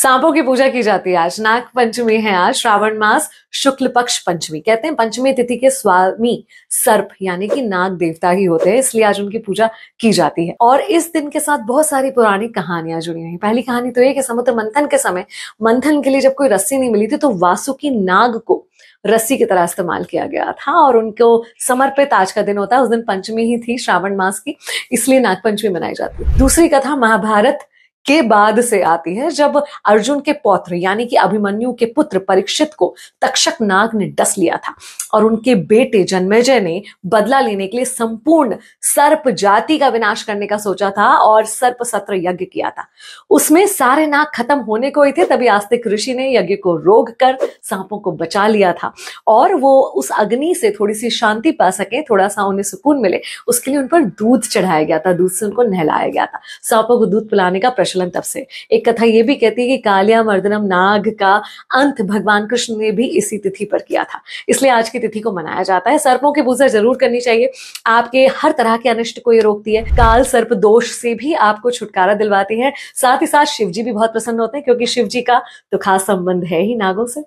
सांपों की पूजा की जाती है आज नाग पंचमी है आज श्रावण मास शुक्ल पक्ष पंचमी कहते हैं पंचमी तिथि के स्वामी सर्प यानी कि नाग देवता ही होते हैं इसलिए आज उनकी पूजा की जाती है और इस दिन के साथ बहुत सारी पुरानी कहानियां जुड़ी हुई पहली कहानी तो ये कि समुद्र मंथन के समय मंथन के लिए जब कोई रस्सी नहीं मिली थी तो वासुकी नाग को रस्सी की तरह इस्तेमाल किया गया था और उनको समर्पित आज का दिन होता है उस दिन पंचमी ही थी श्रावण मास की इसलिए नागपंचमी मनाई जाती है दूसरी कथा महाभारत के बाद से आती है जब अर्जुन के पौत्र यानी कि अभिमन्यु के पुत्र परीक्षित को तक्षक नाग ने डस लिया था और उनके बेटे जन्मेजय ने बदला लेने के लिए संपूर्ण सर्प जाति का विनाश करने का सोचा था और सर्प सत्र यज्ञ किया था उसमें सारे नाग खत्म होने को ही थे तभी आस्तिक ऋषि ने यज्ञ को रोक कर सांपों को बचा लिया था और वो उस अग्नि से थोड़ी सी शांति पा सके थोड़ा सा उन्हें सुकून मिले उसके लिए उन पर दूध चढ़ाया गया था दूध से उनको नहलाया गया था सांपों को दूध पिलाने का प्रश्न प्रचलन तब से एक कथा ये भी कहती है कि कालिया मर्दनम नाग का अंत भगवान कृष्ण ने भी इसी तिथि पर किया था इसलिए आज की तिथि को मनाया जाता है सर्पों की पूजा जरूर करनी चाहिए आपके हर तरह के अनिष्ट को ये रोकती है काल सर्प दोष से भी आपको छुटकारा दिलवाती है साथ ही साथ शिव जी भी बहुत प्रसन्न होते हैं क्योंकि शिव जी का तो खास संबंध है ही नागों से